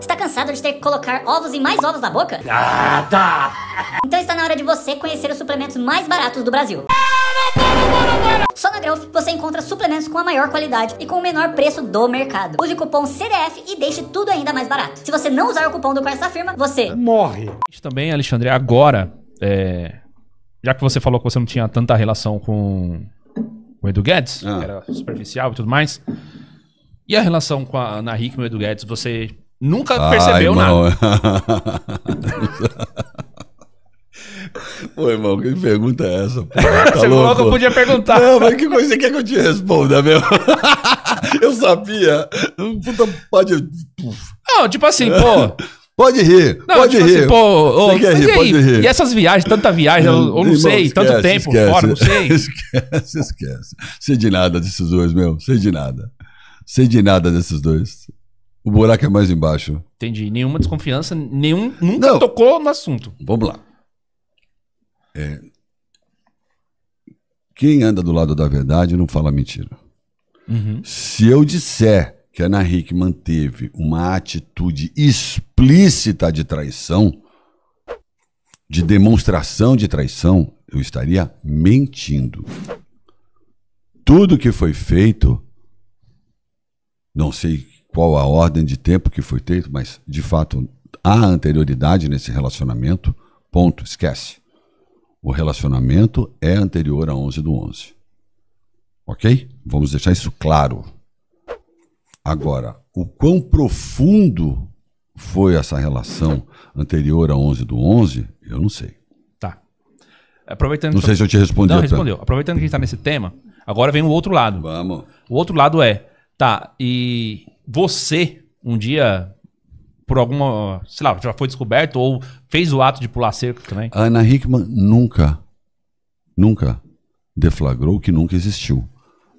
Está cansado de ter que colocar ovos e mais ovos na boca? Ah, tá! Então está na hora de você conhecer os suplementos mais baratos do Brasil. Só na Growth você encontra suplementos com a maior qualidade e com o menor preço do mercado. Use o cupom CDF e deixe tudo ainda mais barato. Se você não usar o cupom do Quartz da Firma, você morre. Também, Alexandre, agora, é... já que você falou que você não tinha tanta relação com o Edu Guedes, ah. que era superficial e tudo mais, e a relação com a Ana Hickman e o Edu Guedes, você Nunca Ai, percebeu irmão. nada. Pô, irmão, que pergunta é essa? Pô, tá Você louco? falou que eu podia perguntar. Não, mas que coisa você quer que eu te responda, meu? eu sabia. Puta, pode. Não, tipo assim, pô. Pode rir, não, pode tipo assim, rir. Assim, pô, oh, você quer rir, pode rir. E essas viagens, tanta viagem, eu, eu não irmão, sei, esquece, tanto tempo esquece, fora, não sei. Esquece, esquece. Sei de nada desses dois, meu. Sei de nada. Sei de nada desses dois. O buraco é mais embaixo. Entendi. Nenhuma desconfiança, nenhum nunca Não. tocou no assunto. Vamos lá. É, quem anda do lado da verdade não fala mentira. Uhum. Se eu disser que a Ana Hickman teve uma atitude explícita de traição, de demonstração de traição, eu estaria mentindo. Tudo que foi feito, não sei qual a ordem de tempo que foi feito, mas de fato há anterioridade nesse relacionamento, ponto, esquece. O relacionamento é anterior a 11 do 11. Ok? Vamos deixar isso claro. Agora, o quão profundo foi essa relação anterior a 11 do 11, eu não sei. Tá. Aproveitando não sei tá- se eu te respondi. Não, respondeu. Aproveitando que a gente está nesse tema, agora vem o outro lado. Vamos. O outro lado é, tá, e você um dia por alguma, sei lá, já foi descoberto ou fez o ato de pular cerca também? Ana Hickman nunca, nunca deflagrou o que nunca existiu.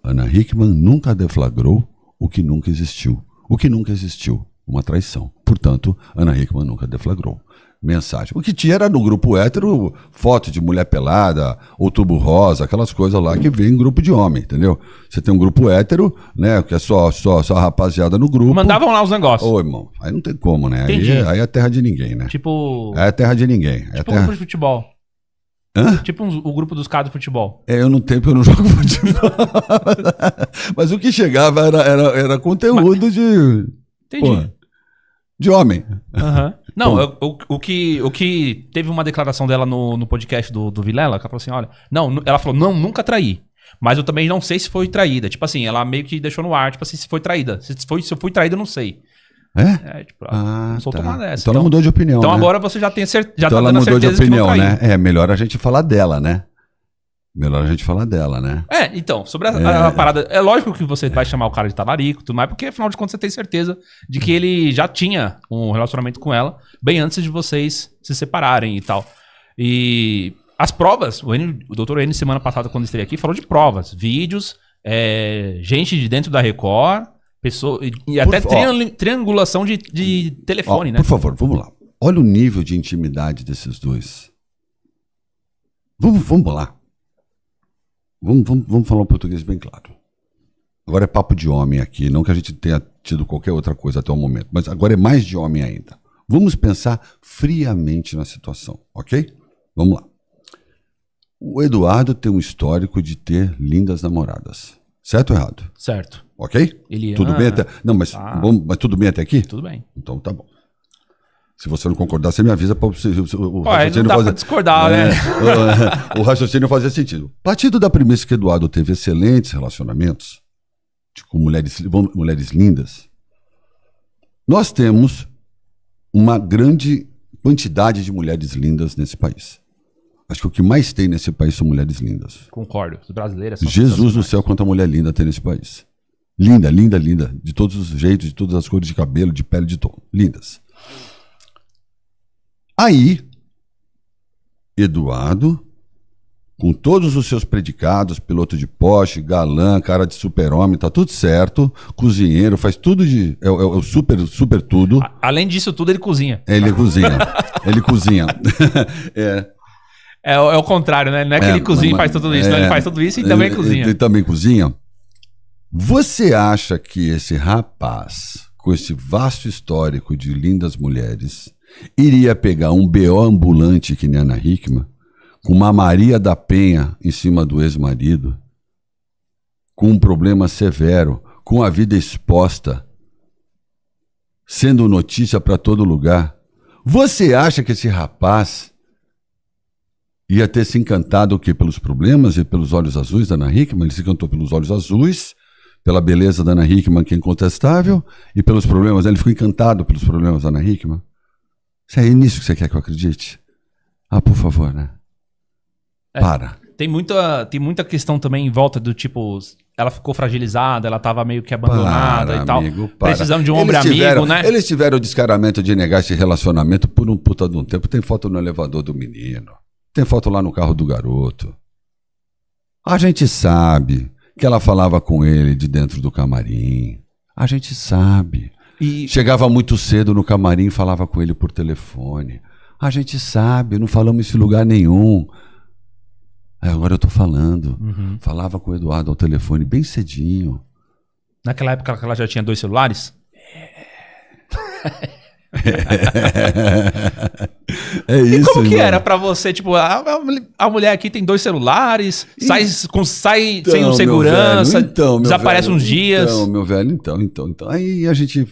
Ana Hickman nunca deflagrou o que nunca existiu. O que nunca existiu, uma traição. Portanto, Ana Hickman nunca deflagrou mensagem. O que tinha era no grupo hétero foto de mulher pelada, tubo rosa, aquelas coisas lá que vem em grupo de homem, entendeu? Você tem um grupo hétero, né? Que é só, só, só rapaziada no grupo. Mandavam lá os negócios. Ô, irmão, aí não tem como, né? Aí, é, aí é terra de ninguém, né? Tipo. Aí é terra de ninguém. É tipo é grupo de futebol. Hã? Tipo um, o grupo dos caras do futebol. É, eu não tenho, eu não jogo futebol. Mas o que chegava era, era, era conteúdo Mas... de. Entendi. Pô, de homem. Aham. Uhum. Não, eu, o, o, que, o que teve uma declaração dela no, no podcast do, do Vilela, que ela falou assim: olha, não, ela falou, não, nunca traí. Mas eu também não sei se foi traída. Tipo assim, ela meio que deixou no ar, tipo assim, se foi traída. Se, foi, se eu fui traída eu não sei. É? É, tipo, ah, soltou tá. uma dessa. Então, então, ela mudou de opinião. Então né? agora você já tem certeza. então tá ela mudou de opinião, né? É melhor a gente falar dela, né? Melhor a gente falar dela, né? É, então, sobre a, é. a, parada. É lógico que você vai chamar o cara de talarico tudo mais, porque afinal de contas você tem certeza de que ele já tinha um relacionamento com ela bem antes de vocês se separarem e tal. E as provas, o, N, o doutor N, semana passada, quando esteve aqui, falou de provas, vídeos, é, gente de dentro da Record, pessoa, e, e até triangulação de, de telefone, ó, né? Por favor, vamos lá. Olha o nível de intimidade desses dois. Vamos, vamos lá. Vamos, vamos, vamos falar um português bem claro. Agora é papo de homem aqui, não que a gente tenha tido qualquer outra coisa até o momento, mas agora é mais de homem ainda. Vamos pensar friamente na situação, ok? Vamos lá. O Eduardo tem um histórico de ter lindas namoradas. Certo ou errado? Certo. Ok? Ele, tudo ah, bem até. Não, mas, ah, mas tudo bem até aqui? Tudo bem. Então tá bom. Se você não concordar, você me avisa para o, o, o não raciocínio fazer. discordar, é, né? o, o raciocínio fazia sentido. Partindo da premissa que Eduardo teve excelentes relacionamentos com tipo, mulheres, mulheres lindas, nós temos uma grande quantidade de mulheres lindas nesse país. Acho que o que mais tem nesse país são mulheres lindas. Concordo. brasileiras são Jesus do céu, quanta mulher linda tem nesse país. Linda, linda, linda. De todos os jeitos, de todas as cores de cabelo, de pele, de tom. Lindas. Aí, Eduardo, com todos os seus predicados, piloto de Porsche, galã, cara de super-homem, tá tudo certo, cozinheiro, faz tudo de. É, é, é o super, super tudo. A, além disso tudo, ele cozinha. Ele cozinha. ele cozinha. é. É, é, o contrário, né? Não é que é, ele cozinha mas, e faz tudo isso, não, ele é, faz tudo isso e também ele, é, cozinha. Ele, ele também cozinha. Você acha que esse rapaz, com esse vasto histórico de lindas mulheres, iria pegar um BO ambulante que nem Ana Hickman, com uma Maria da Penha em cima do ex-marido, com um problema severo, com a vida exposta, sendo notícia para todo lugar. Você acha que esse rapaz ia ter se encantado o quê? Pelos problemas e pelos olhos azuis da Ana Hickman? Ele se encantou pelos olhos azuis, pela beleza da Ana Hickman, que é incontestável, e pelos problemas. Ele ficou encantado pelos problemas da Ana Hickman. É nisso que você quer que eu acredite? Ah, por favor, né? É, Para. Tem muita, tem muita questão também em volta do tipo, ela ficou fragilizada, ela estava meio que abandonada para, e tal. Amigo, precisando de um homem amigo, né? Eles tiveram o descaramento de negar esse relacionamento por um puta de um tempo. Tem foto no elevador do menino. Tem foto lá no carro do garoto. A gente sabe que ela falava com ele de dentro do camarim. A gente sabe. E... Chegava muito cedo no camarim, falava com ele por telefone. A gente sabe, não falamos esse em lugar nenhum. É, agora eu tô falando. Uhum. Falava com o Eduardo ao telefone bem cedinho. Naquela época ela já tinha dois celulares? É. é isso. E como que era para você, tipo, a, a, mulher aqui tem dois celulares, e... sai, com, sai então, sem segurança, velho, então, desaparece velho, uns dias. Então, meu velho, então, então, então. Aí a gente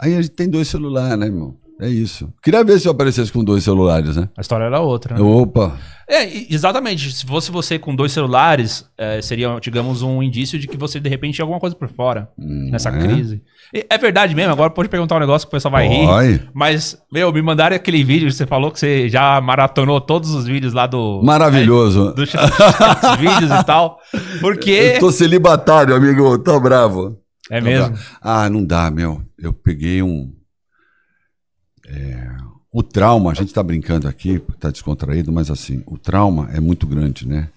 Aí a gente tem dois celulares, né, irmão? É isso. Queria ver se eu aparecesse com dois celulares, né? A história era outra. Né? Opa! É, exatamente. Se fosse você com dois celulares, é, seria, digamos, um indício de que você, de repente, tinha alguma coisa por fora hum, nessa é? crise. E, é verdade mesmo, agora pode perguntar um negócio que o pessoal vai Oi. rir. Mas, meu, me mandaram aquele vídeo que você falou que você já maratonou todos os vídeos lá do. Maravilhoso. É, dos do, vídeos e tal. Porque. Eu tô celibatário, amigo, tô bravo. É mesmo? Ah, não dá, meu. Eu peguei um. É, o trauma, a gente está brincando aqui, está descontraído, mas assim, o trauma é muito grande, né?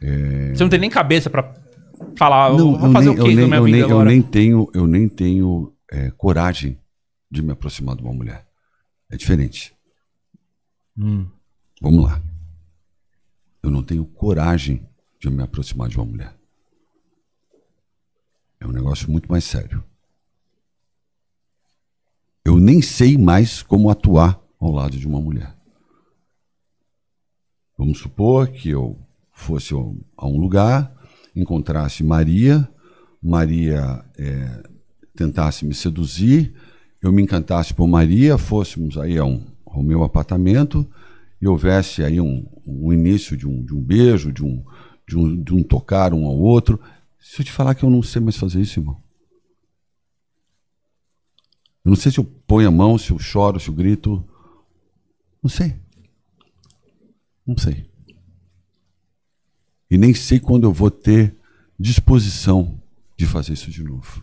É... Você não tem nem cabeça para falar, não, vou fazer nem, o quê eu nem, eu nem, eu nem, tenho, eu nem tenho é, coragem de me aproximar de uma mulher. É diferente. Hum. Vamos lá. Eu não tenho coragem de me aproximar de uma mulher. É um negócio muito mais sério. Eu nem sei mais como atuar ao lado de uma mulher. Vamos supor que eu fosse a um lugar, encontrasse Maria, Maria é, tentasse me seduzir, eu me encantasse por Maria, fôssemos aí ao meu apartamento e houvesse aí um, um início de um, de um beijo, de um, de um, de um tocar um ao outro, se eu te falar que eu não sei mais fazer isso, irmão. Eu não sei se eu ponho a mão, se eu choro, se eu grito. Não sei. Não sei. E nem sei quando eu vou ter disposição de fazer isso de novo.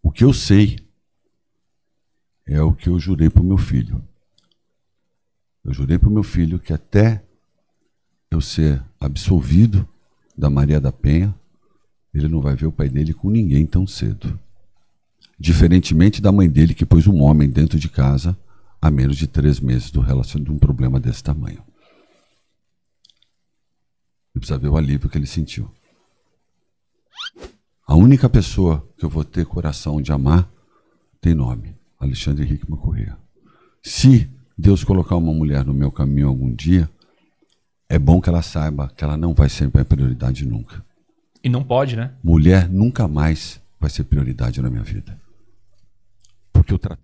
O que eu sei é o que eu jurei para o meu filho. Eu jurei para o meu filho que até eu ser absolvido da Maria da Penha, ele não vai ver o pai dele com ninguém tão cedo. Diferentemente da mãe dele, que pôs um homem dentro de casa há menos de três meses do relacionamento de um problema desse tamanho. Ele precisa ver o alívio que ele sentiu. A única pessoa que eu vou ter coração de amar tem nome: Alexandre Henrique Correa. Se Deus colocar uma mulher no meu caminho algum dia, é bom que ela saiba que ela não vai ser minha prioridade nunca. E não pode, né? Mulher nunca mais vai ser prioridade na minha vida. Porque eu tratei